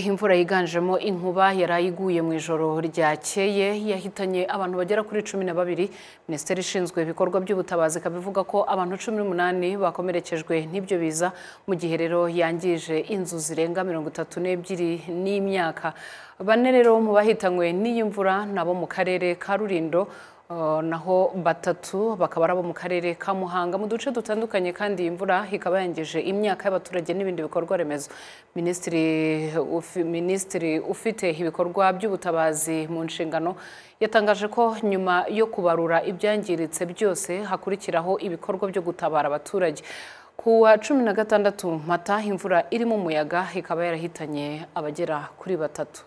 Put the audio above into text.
imvura yiganjemo inkuba yarayiguye mu ijoro ryakeye yahitanye abantu bagera kuri cumi na babiri minisiteri ishinzwe ibikorwa by'ubutabazi ikaba ivuga ko abantu cumi n'umunani bakomerekejwe n'ibyo biza mu gihe rero yangije inzu zirenga mirongo itatu n'ebyiri n'imyaka bane rero mu bahitanywe n'iyi mvura nabo mu karere ka rulindo naho batatu bakaba ari abo mu karere ka muhanga mu duce dutandukanye kandi iyi mvura ikaba yangeje imyaka y'abaturage n'ibindi bikorwa remezo minisitiri ufite ibikorwa by'ubutabazi mu nshingano yatangaje ko nyuma yo kubarura ibyangiritse byose hakurikiraho ibikorwa byo gutabara abaturage ku wa cumi na gatandatu mata imvura irimo umuyaga ikaba yarahitanye abagera kuri batatu